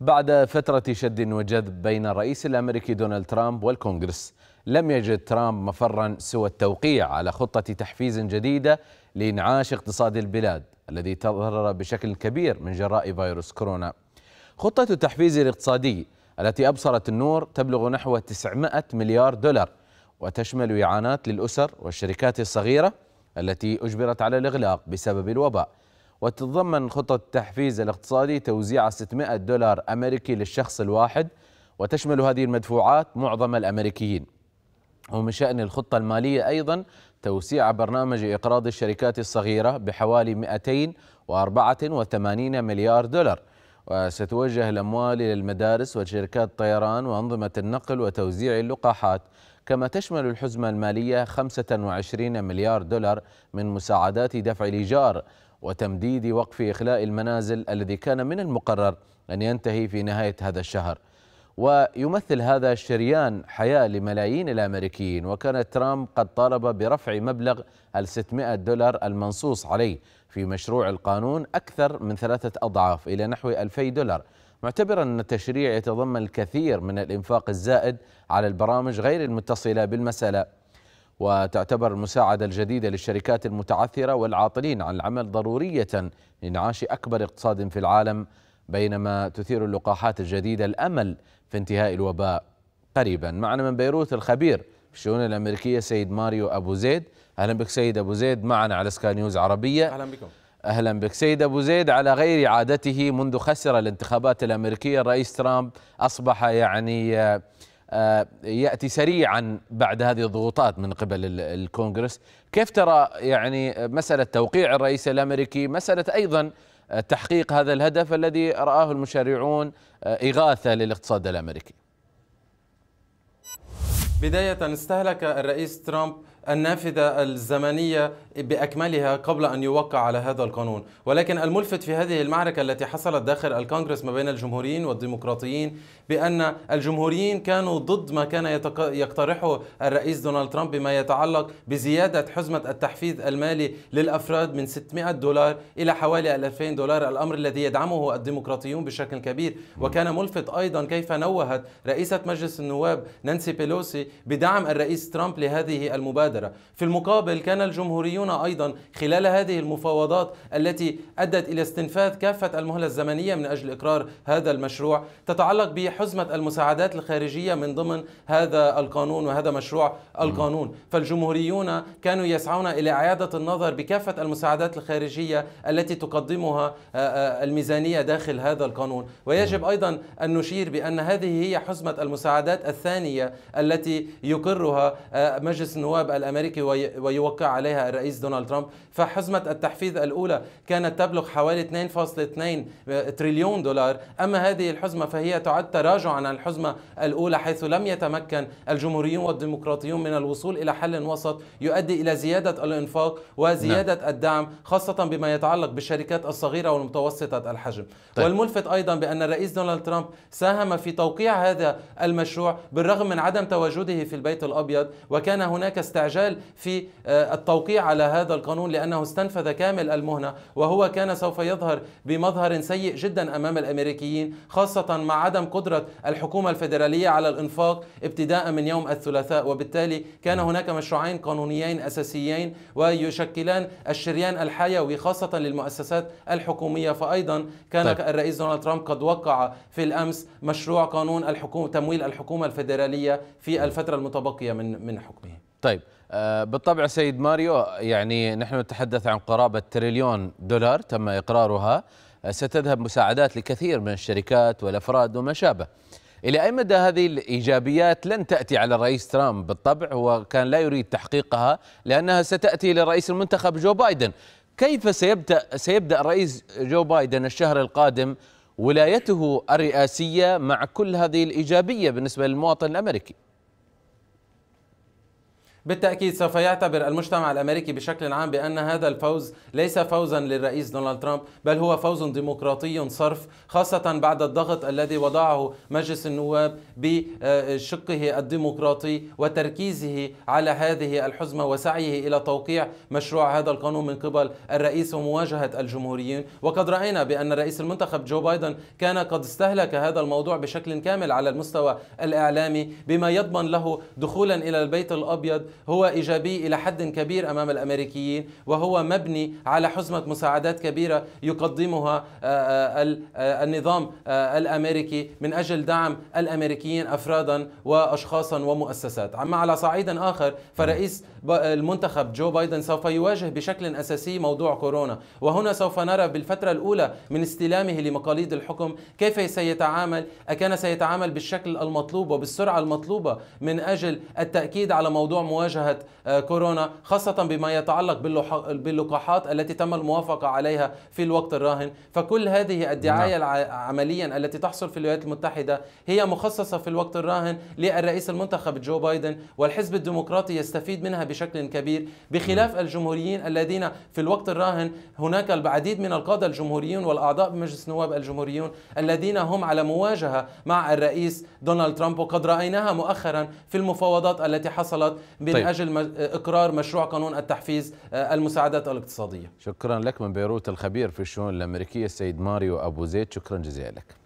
بعد فترة شد وجذب بين الرئيس الأمريكي دونالد ترامب والكونغرس لم يجد ترامب مفرا سوى التوقيع على خطة تحفيز جديدة لإنعاش اقتصاد البلاد الذي تضرر بشكل كبير من جراء فيروس كورونا خطة التحفيز الاقتصادي التي أبصرت النور تبلغ نحو 900 مليار دولار وتشمل إعانات للأسر والشركات الصغيرة التي أجبرت على الإغلاق بسبب الوباء وتتضمن خطة التحفيز الاقتصادي توزيع 600 دولار أمريكي للشخص الواحد وتشمل هذه المدفوعات معظم الأمريكيين ومن شأن الخطة المالية أيضا توسيع برنامج إقراض الشركات الصغيرة بحوالي 284 مليار دولار وستوجه الأموال إلى المدارس وشركات الطيران وأنظمة النقل وتوزيع اللقاحات كما تشمل الحزمة المالية 25 مليار دولار من مساعدات دفع الإيجار وتمديد وقف إخلاء المنازل الذي كان من المقرر أن ينتهي في نهاية هذا الشهر ويمثل هذا شريان حياة لملايين الأمريكيين وكان ترامب قد طالب برفع مبلغ ال 600 دولار المنصوص عليه في مشروع القانون أكثر من ثلاثة أضعاف إلى نحو 2000 دولار معتبرا أن التشريع يتضمن الكثير من الإنفاق الزائد على البرامج غير المتصلة بالمسألة وتعتبر المساعدة الجديدة للشركات المتعثرة والعاطلين عن العمل ضرورية لإنعاش أكبر اقتصاد في العالم بينما تثير اللقاحات الجديدة الأمل في انتهاء الوباء قريبا معنا من بيروت الخبير في الشؤون الأمريكية سيد ماريو أبو زيد أهلا بك سيد أبو زيد معنا على سكاي نيوز عربية أهلا بكم أهلا بك سيد أبو زيد على غير عادته منذ خسر الانتخابات الأمريكية الرئيس ترامب أصبح يعني آه، ياتي سريعا بعد هذه الضغوطات من قبل الكونغرس، كيف ترى يعني مساله توقيع الرئيس الامريكي، مساله ايضا تحقيق هذا الهدف الذي رآه المشرعون آه، إغاثة للاقتصاد الأمريكي بداية استهلك الرئيس ترامب النافذة الزمنية بأكملها قبل أن يوقع على هذا القانون ولكن الملفت في هذه المعركة التي حصلت داخل الكونغرس ما بين الجمهوريين والديمقراطيين بأن الجمهوريين كانوا ضد ما كان يقترحه الرئيس دونالد ترامب بما يتعلق بزيادة حزمة التحفيز المالي للأفراد من 600 دولار إلى حوالي 2000 دولار الأمر الذي يدعمه الديمقراطيون بشكل كبير وكان ملفت أيضا كيف نوهت رئيسة مجلس النواب نانسي بيلوسي بدعم الرئيس ترامب لهذه المبادرة المبادرة في المقابل كان الجمهوريون أيضا خلال هذه المفاوضات التي أدت إلى استنفاذ كافة المهلة الزمنية من أجل إقرار هذا المشروع تتعلق بحزمة المساعدات الخارجية من ضمن هذا القانون وهذا مشروع القانون فالجمهوريون كانوا يسعون إلى إعادة النظر بكافة المساعدات الخارجية التي تقدمها آه، آه، الميزانية داخل هذا القانون ويجب أيضا أن نشير بأن هذه هي حزمة المساعدات الثانية التي يقرها آه، مجلس النواب الأمريكي ويوقع عليها الرئيس دونالد ترامب فحزمة التحفيز الأولى كانت تبلغ حوالي 2.2 آه، تريليون دولار أما هذه الحزمة فهي تعد تراجعا عن الحزمة الأولى حيث لم يتمكن الجمهوريون والديمقراطيون من الوصول إلى حل وسط يؤدي إلى زيادة الإنفاق وزيادة نعم. الدعم خاصة بما يتعلق بالشركات الصغيرة والمتوسطة الحجم طيب. والملفت أيضا بأن الرئيس دونالد ترامب ساهم في توقيع هذا المشروع بالرغم من عدم تواجده في البيت الأبيض وكان هناك استعجال مجال في آه، التوقيع على هذا القانون لأنه استنفذ كامل المهنة وهو كان سوف يظهر بمظهر سيء جدا أمام الأمريكيين خاصة مع عدم قدرة الحكومة الفيدرالية على الإنفاق ابتداء من يوم الثلاثاء وبالتالي كان هناك مشروعين قانونيين أساسيين ويشكلان الشريان الحيوي خاصة للمؤسسات الحكومية فأيضا كان طيب. الرئيس دونالد ترامب قد وقع في الأمس مشروع قانون الحكومة تمويل الحكومة الفيدرالية في الفترة المتبقية من من حكمه طيب آه، بالطبع سيد ماريو يعني نحن نتحدث عن قرابة تريليون دولار تم إقرارها آه، ستذهب مساعدات لكثير من الشركات والأفراد وما شابه إلى أي مدى هذه الإيجابيات لن تأتي على الرئيس ترامب بالطبع هو كان لا يريد تحقيقها لأنها ستأتي للرئيس المنتخب جو بايدن كيف سيبدأ, سيبدأ الرئيس جو بايدن الشهر القادم ولايته الرئاسية مع كل هذه الإيجابية بالنسبة للمواطن الأمريكي بالتأكيد سوف يعتبر المجتمع الأمريكي بشكل عام بأن هذا الفوز ليس فوزا للرئيس دونالد ترامب بل هو فوز ديمقراطي صرف خاصة بعد الضغط الذي وضعه مجلس النواب بشقه الديمقراطي وتركيزه على هذه الحزمة وسعيه إلى توقيع مشروع هذا القانون من قبل الرئيس ومواجهة الجمهوريين وقد رأينا بأن الرئيس المنتخب جو بايدن كان قد استهلك هذا الموضوع بشكل كامل على المستوى الإعلامي بما يضمن له دخولا إلى البيت الأبيض هو إيجابي إلى حد كبير أمام الأمريكيين وهو مبني على حزمة مساعدات كبيرة يقدمها آه، آه، آه، النظام الأمريكي من أجل دعم الأمريكيين أفرادا وأشخاصا ومؤسسات أما على صعيد آخر فرئيس المنتخب جو بايدن سوف يواجه بشكل أساسي موضوع كورونا وهنا سوف نرى بالفترة الأولى من استلامه لمقاليد الحكم كيف سيتعامل أكان سيتعامل بالشكل المطلوب وبالسرعة المطلوبة من أجل التأكيد على موضوع مواجهة مواجهة آه، كورونا خاصة بما يتعلق باللقاحات التي تم الموافقة عليها في الوقت الراهن فكل هذه الدعاية نعم. عمليا التي تحصل في الولايات المتحدة هي مخصصة في الوقت الراهن للرئيس المنتخب جو بايدن والحزب الديمقراطي يستفيد منها بشكل كبير بخلاف نعم. الجمهوريين الذين في الوقت الراهن هناك العديد من القادة الجمهوريون والأعضاء بمجلس النواب الجمهوريون الذين هم على مواجهة مع الرئيس دونالد ترامب وقد رأيناها مؤخرا في المفاوضات التي حصلت بين طيب. أجل آه، إقرار مشروع قانون التحفيز آه، المساعدات الاقتصادية شكرا لك من بيروت الخبير في الشؤون الأمريكية السيد ماريو أبو زيد شكرا جزيلا لك